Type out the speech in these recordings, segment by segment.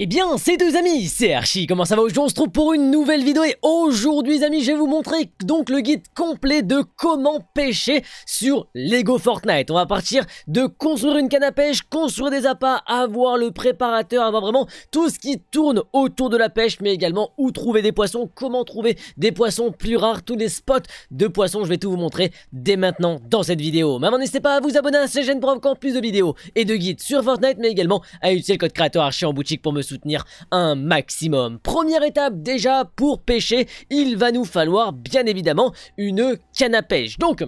Eh bien, c'est deux amis, c'est Archie, comment ça va Aujourd'hui, on se trouve pour une nouvelle vidéo et aujourd'hui, amis, je vais vous montrer donc le guide complet de comment pêcher sur Lego Fortnite. On va partir de construire une canne à pêche, construire des appâts, avoir le préparateur, avoir vraiment tout ce qui tourne autour de la pêche, mais également où trouver des poissons, comment trouver des poissons plus rares, tous les spots de poissons, je vais tout vous montrer dès maintenant dans cette vidéo. Mais avant, n'hésitez pas à vous abonner à cette chaîne pour encore plus de vidéos et de guides sur Fortnite, mais également à utiliser le code créateur Archie en boutique pour me soutenir un maximum. Première étape déjà pour pêcher, il va nous falloir bien évidemment une canne à pêche. Donc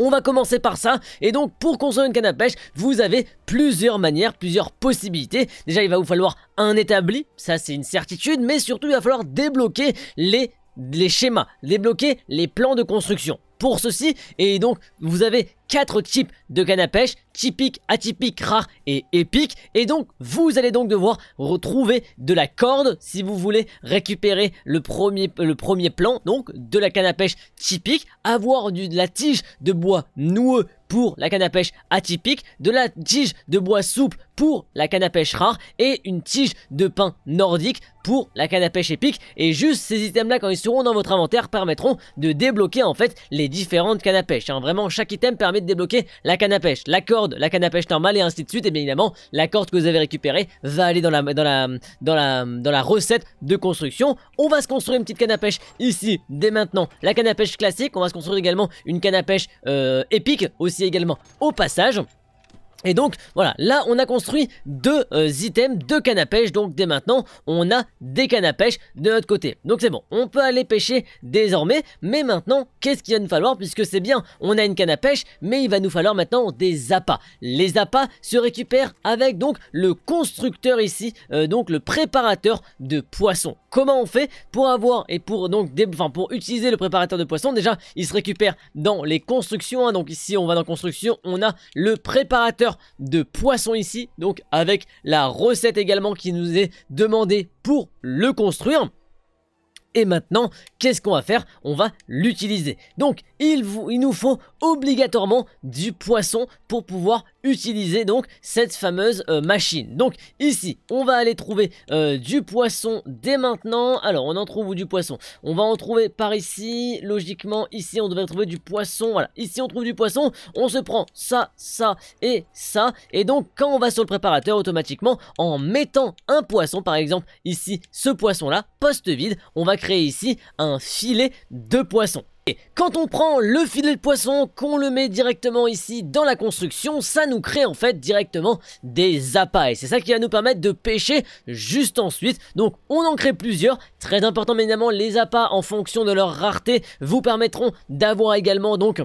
on va commencer par ça, et donc pour construire une canne à pêche, vous avez plusieurs manières, plusieurs possibilités. Déjà, il va vous falloir un établi, ça c'est une certitude, mais surtout il va falloir débloquer les, les schémas, débloquer les plans de construction pour ceci. Et donc, vous avez quatre types de canne à pêche, typique, atypique, rare et épique. Et donc, vous allez donc devoir retrouver de la corde si vous voulez récupérer le premier, le premier plan, donc de la canne à pêche typique, avoir du, de la tige de bois noueux pour la canne à pêche atypique, de la tige de bois souple pour la canne à pêche rare et une tige de pin nordique pour la canne à pêche épique. Et juste ces items là quand ils seront dans votre inventaire permettront de débloquer en fait les différentes cannes à pêche. Hein. Vraiment chaque item permet de débloquer la canne à pêche, la corde, la canne à pêche normale et ainsi de suite. Et bien évidemment, la corde que vous avez récupérée va aller dans la, dans la, dans la, dans la recette de construction. On va se construire une petite canne à pêche ici, dès maintenant. La canne à pêche classique, on va se construire également une canne à pêche euh, épique, aussi également au passage. Et donc voilà, là on a construit deux euh, items, deux cannes à pêche, donc dès maintenant on a des cannes à pêche de notre côté. Donc c'est bon, on peut aller pêcher désormais, mais maintenant qu'est-ce qu'il va nous falloir Puisque c'est bien, on a une canne à pêche, mais il va nous falloir maintenant des appâts. Les appâts se récupèrent avec donc le constructeur ici, euh, donc le préparateur de poisson. Comment on fait pour avoir et pour donc enfin, pour utiliser le préparateur de poisson Déjà il se récupère dans les constructions, hein. donc ici on va dans construction, on a le préparateur de poisson ici, donc avec la recette également qui nous est demandée pour le construire. Et maintenant, qu'est-ce qu'on va faire On va l'utiliser. Donc, il, vous, il nous faut obligatoirement du poisson pour pouvoir utiliser donc cette fameuse euh, machine. Donc ici, on va aller trouver euh, du poisson dès maintenant. Alors, on en trouve où du poisson On va en trouver par ici. Logiquement, ici, on devrait trouver du poisson. Voilà, ici, on trouve du poisson. On se prend ça, ça et ça. Et donc, quand on va sur le préparateur, automatiquement, en mettant un poisson, par exemple, ici, ce poisson-là, poste vide, on va créer ici un filet de poisson. Et quand on prend le filet de poisson, qu'on le met directement ici dans la construction, ça nous crée en fait directement des appâts. Et c'est ça qui va nous permettre de pêcher juste ensuite. Donc on en crée plusieurs. Très important évidemment, les appâts en fonction de leur rareté vous permettront d'avoir également donc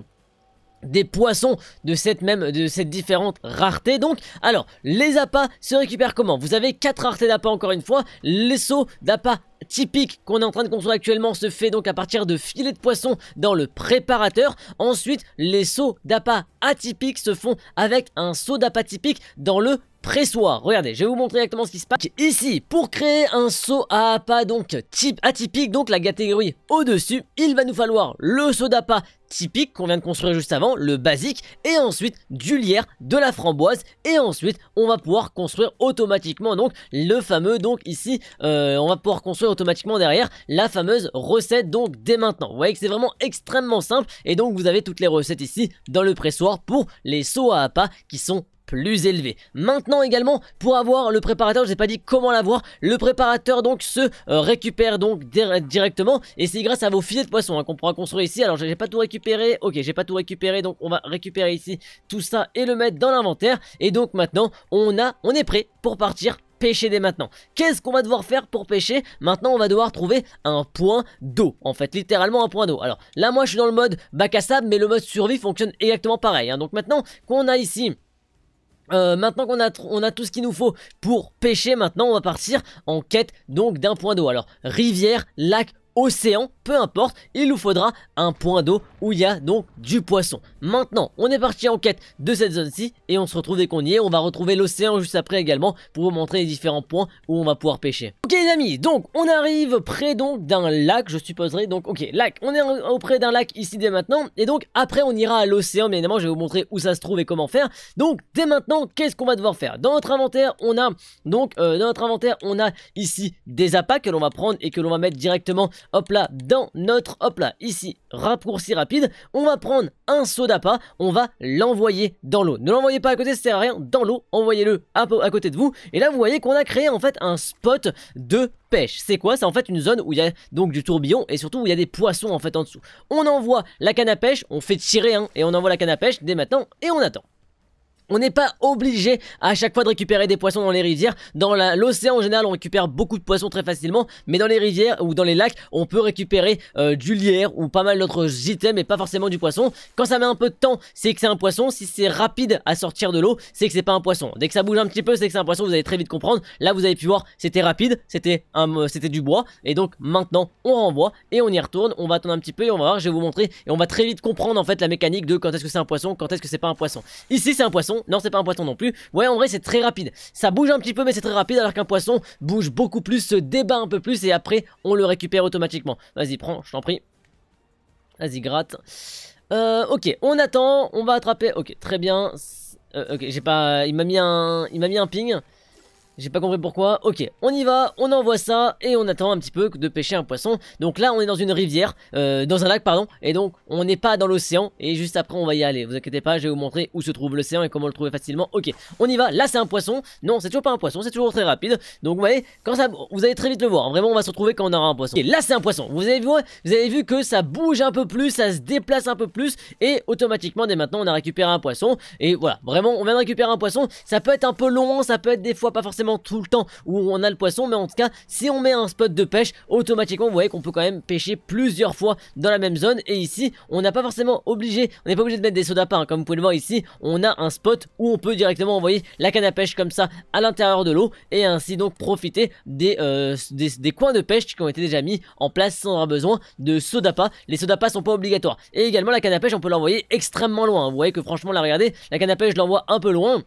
des poissons de cette même de cette différente rareté donc alors les appâts se récupèrent comment vous avez quatre raretés d'appâts encore une fois les sauts d'appâts typiques qu'on est en train de construire actuellement se fait donc à partir de filets de poissons dans le préparateur. Ensuite, les sauts d'appât atypiques se font avec un saut d'appât typique dans le pressoir. Regardez, je vais vous montrer exactement ce qui se passe. Ici, pour créer un saut à pas donc type atypique, donc la catégorie au-dessus, il va nous falloir le saut d'appât typique qu'on vient de construire juste avant, le basique, et ensuite du lierre, de la framboise, et ensuite on va pouvoir construire automatiquement donc le fameux, donc ici, euh, on va pouvoir construire automatiquement derrière la fameuse recette donc dès maintenant. Vous voyez que c'est vraiment extrêmement simple, et donc vous avez toutes les recettes ici dans le pressoir pour les sauts à pas qui sont plus élevé. Maintenant également, pour avoir le préparateur, je n'ai pas dit comment l'avoir, le préparateur donc se euh, récupère donc directement, et c'est grâce à vos filets de poisson hein, qu'on pourra construire ici, alors j'ai pas tout récupéré, ok j'ai pas tout récupéré, donc on va récupérer ici tout ça et le mettre dans l'inventaire, et donc maintenant on a, on est prêt pour partir pêcher dès maintenant. Qu'est-ce qu'on va devoir faire pour pêcher Maintenant, on va devoir trouver un point d'eau. En fait, littéralement un point d'eau. Alors là, moi, je suis dans le mode bac à sable, mais le mode survie fonctionne exactement pareil. Hein. Donc maintenant qu'on a ici euh, maintenant qu'on a, on a tout ce qu'il nous faut pour pêcher, maintenant on va partir en quête donc d'un point d'eau. Alors rivière, lac, océan, peu importe, il nous faudra un point d'eau où il y a donc du poisson. Maintenant, on est parti en quête de cette zone-ci et on se retrouve dès qu'on y est. On va retrouver l'océan juste après également pour vous montrer les différents points où on va pouvoir pêcher. Ok les amis, donc on arrive près donc d'un lac, je supposerai donc, ok, lac, on est auprès d'un lac ici dès maintenant et donc après on ira à l'océan, mais évidemment je vais vous montrer où ça se trouve et comment faire. Donc dès maintenant, qu'est-ce qu'on va devoir faire Dans notre inventaire, on a donc, euh, dans notre inventaire, on a ici des appâts que l'on va prendre et que l'on va mettre directement, hop là, dans notre, hop là, ici, raccourci rapide, on va prendre un saut d'appât, on va l'envoyer dans l'eau. Ne l'envoyez pas à côté, ça sert à rien, dans l'eau, envoyez-le à, côté de vous. Et là, vous voyez qu'on a créé en fait un spot de pêche. C'est quoi C'est en fait une zone où il y a donc du tourbillon et surtout où il y a des poissons en fait en dessous. On envoie la canne à pêche, on fait tirer et on envoie la canne à pêche dès maintenant et on attend. On n'est pas obligé à chaque fois de récupérer des poissons dans les rivières. Dans l'océan en général, on récupère beaucoup de poissons très facilement, mais dans les rivières ou dans les lacs, on peut récupérer euh, du lierre ou pas mal d'autres items, mais pas forcément du poisson. Quand ça met un peu de temps, c'est que c'est un poisson. Si c'est rapide à sortir de l'eau, c'est que c'est pas un poisson. Dès que ça bouge un petit peu, c'est que c'est un poisson. Vous allez très vite comprendre. Là, vous avez pu voir, c'était rapide, c'était c'était du bois, et donc maintenant, on renvoie et on y retourne. On va attendre un petit peu et on va voir. Je vais vous montrer et on va très vite comprendre en fait la mécanique de quand est-ce que c'est un poisson, quand est-ce que c'est pas un poisson. Ici, c'est un poisson non, c'est pas un poisson non plus. Ouais, en vrai, c'est très rapide. Ça bouge un petit peu, mais c'est très rapide, alors qu'un poisson bouge beaucoup plus, se débat un peu plus, et après, on le récupère automatiquement. Vas-y, prends, je t'en prie. Vas-y, gratte. Euh, ok, on attend, on va attraper. Ok, très bien. Euh, ok, j'ai pas. Il m'a mis un. Il m'a mis un ping. J'ai pas compris pourquoi. Ok, on y va, on envoie ça et on attend un petit peu de pêcher un poisson. Donc là, on est dans une rivière, euh, dans un lac, pardon. Et donc, on n'est pas dans l'océan. Et juste après, on va y aller. Vous inquiétez pas, je vais vous montrer où se trouve l'océan et comment le trouver facilement. Ok, on y va. Là, c'est un poisson. Non, c'est toujours pas un poisson, c'est toujours très rapide. Donc, vous voyez, quand ça, vous allez très vite le voir. Vraiment, on va se retrouver quand on aura un poisson. Ok là, c'est un poisson. Vous avez vu, vous avez vu que ça bouge un peu plus, ça se déplace un peu plus. Et automatiquement, dès maintenant, on a récupéré un poisson. Et voilà, vraiment, on vient de récupérer un poisson. Ça peut être un peu long, ça peut être des fois pas forcément tout le temps où on a le poisson, mais en tout cas, si on met un spot de pêche, automatiquement, vous voyez qu'on peut quand même pêcher plusieurs fois dans la même zone. Et ici, on n'a pas forcément obligé, on n'est pas obligé de mettre des sodas pas. Hein. Comme vous pouvez le voir ici, on a un spot où on peut directement envoyer la canne à pêche comme ça à l'intérieur de l'eau et ainsi donc profiter des, euh, des, coins de pêche qui ont été déjà mis en place sans avoir besoin de pas. Les sodapas sont pas obligatoires. Et également la canne à pêche, on peut l'envoyer extrêmement loin. Hein. Vous voyez que franchement, là, regardez, la canne à pêche, je l'envoie un peu loin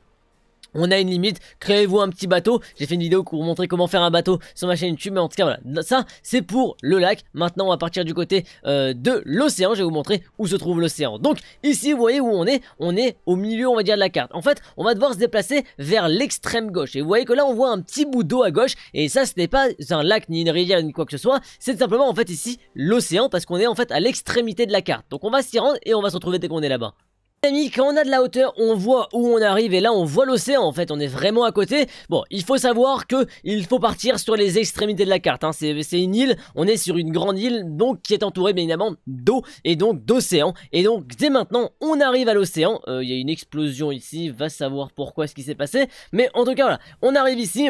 on a une limite, créez-vous un petit bateau, j'ai fait une vidéo pour vous montrer comment faire un bateau sur ma chaîne YouTube, mais en tout cas voilà, ça c'est pour le lac, maintenant on va partir du côté euh, de l'océan, je vais vous montrer où se trouve l'océan, donc ici vous voyez où on est, on est au milieu on va dire de la carte, en fait on va devoir se déplacer vers l'extrême gauche, et vous voyez que là on voit un petit bout d'eau à gauche, et ça ce n'est pas un lac, ni une rivière, ni quoi que ce soit, c'est simplement en fait ici l'océan, parce qu'on est en fait à l'extrémité de la carte, donc on va s'y rendre et on va se retrouver dès qu'on est là-bas quand on a de la hauteur, on voit où on arrive et là on voit l'océan en fait, on est vraiment à côté. Bon, il faut savoir que il faut partir sur les extrémités de la carte, hein. c'est une île, on est sur une grande île donc qui est entourée bien évidemment d'eau et donc d'océan. Et donc dès maintenant on arrive à l'océan, euh, il y a une explosion ici, va savoir pourquoi ce qui s'est passé, mais en tout cas voilà, on arrive ici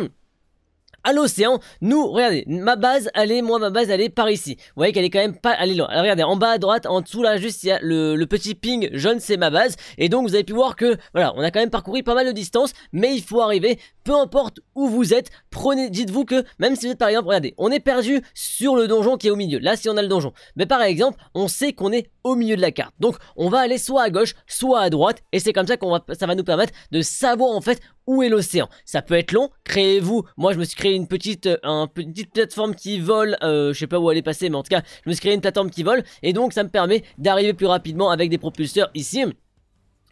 à l'océan. Nous, regardez, ma base, elle est, moi, ma base, elle est par ici. Vous voyez qu'elle est quand même pas, elle est loin. regardez, en bas à droite, en dessous, là, juste, il y a le, le petit ping jaune, c'est ma base. Et donc, vous avez pu voir que, voilà, on a quand même parcouru pas mal de distance, mais il faut arriver peu importe où vous êtes, prenez, dites-vous que même si vous êtes par exemple, regardez, on est perdu sur le donjon qui est au milieu. Là, si on a le donjon, mais par exemple, on sait qu'on est au milieu de la carte. Donc, on va aller soit à gauche, soit à droite, et c'est comme ça qu'on va, ça va nous permettre de savoir en fait où est l'océan. Ça peut être long. Créez-vous. Moi, je me suis créé une petite, euh, petite plateforme qui vole. Euh, je sais pas où elle est passée, mais en tout cas, je me suis créé une plateforme qui vole, et donc ça me permet d'arriver plus rapidement avec des propulseurs ici.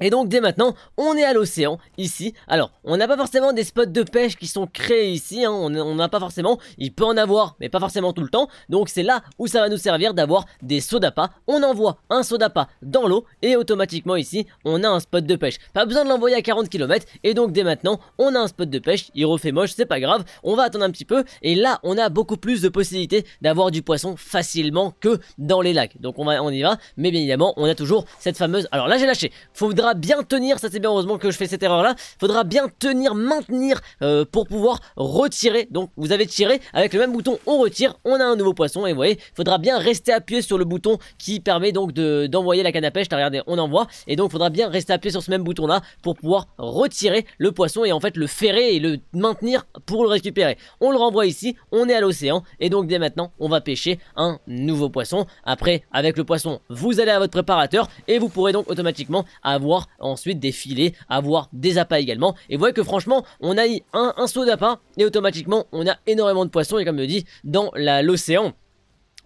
Et donc dès maintenant, on est à l'océan ici. Alors, on n'a pas forcément des spots de pêche qui sont créés ici, hein. on n'a pas forcément, il peut en avoir, mais pas forcément tout le temps. Donc c'est là où ça va nous servir d'avoir des sodapas. On envoie un sodapa dans l'eau et automatiquement ici, on a un spot de pêche. Pas besoin de l'envoyer à 40 km et donc dès maintenant, on a un spot de pêche, il refait moche, c'est pas grave. On va attendre un petit peu et là, on a beaucoup plus de possibilités d'avoir du poisson facilement que dans les lacs. Donc on, va, on y va, mais bien évidemment, on a toujours cette fameuse... Alors là, j'ai lâché, faudra bien tenir, ça c'est bien heureusement que je fais cette erreur là, faudra bien tenir, maintenir euh, pour pouvoir retirer. Donc vous avez tiré avec le même bouton on retire, on a un nouveau poisson et vous voyez, faudra bien rester appuyé sur le bouton qui permet donc d'envoyer la canne à pêche. t'as regardé, on envoie et donc faudra bien rester appuyé sur ce même bouton là pour pouvoir retirer le poisson et en fait le ferrer et le maintenir pour le récupérer. On le renvoie ici, on est à l'océan et donc dès maintenant on va pêcher un nouveau poisson. Après avec le poisson vous allez à votre préparateur et vous pourrez donc automatiquement avoir ensuite défiler, avoir des appâts également. Et vous voyez que franchement, on a eu un saut d'appât et automatiquement, on a énormément de poissons. Et comme je dis, dans l'océan,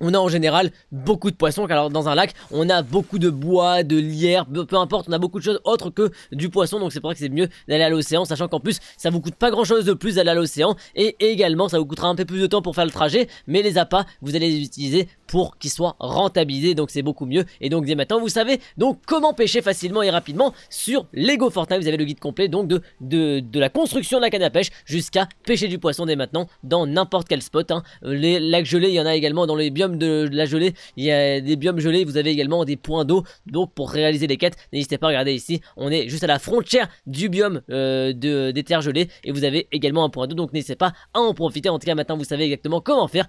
on a en général beaucoup de poissons, alors dans un lac, on a beaucoup de bois, de lierre, peu importe, on a beaucoup de choses autres que du poisson, donc c'est pour ça que c'est mieux d'aller à l'océan, sachant qu'en plus, ça vous coûte pas grand chose de plus d'aller à l'océan, et également, ça vous coûtera un peu plus de temps pour faire le trajet, mais les appâts, vous allez les utiliser pour qu'il soit rentabilisé. Donc c'est beaucoup mieux. Et donc dès maintenant, vous savez donc comment pêcher facilement et rapidement sur Lego Fortnite. Vous avez le guide complet donc de, de, la construction de la canne à pêche jusqu'à pêcher du poisson dès maintenant dans n'importe quel spot. Hein. Les lacs gelés, il y en a également dans les biomes de, la gelée. Il y a des biomes gelés. Vous avez également des points d'eau. Donc pour réaliser les quêtes, n'hésitez pas à regarder ici. On est juste à la frontière du biome euh, de, des terres gelées. Et vous avez également un point d'eau. Donc n'hésitez pas à en profiter. En tout cas, maintenant vous savez exactement comment faire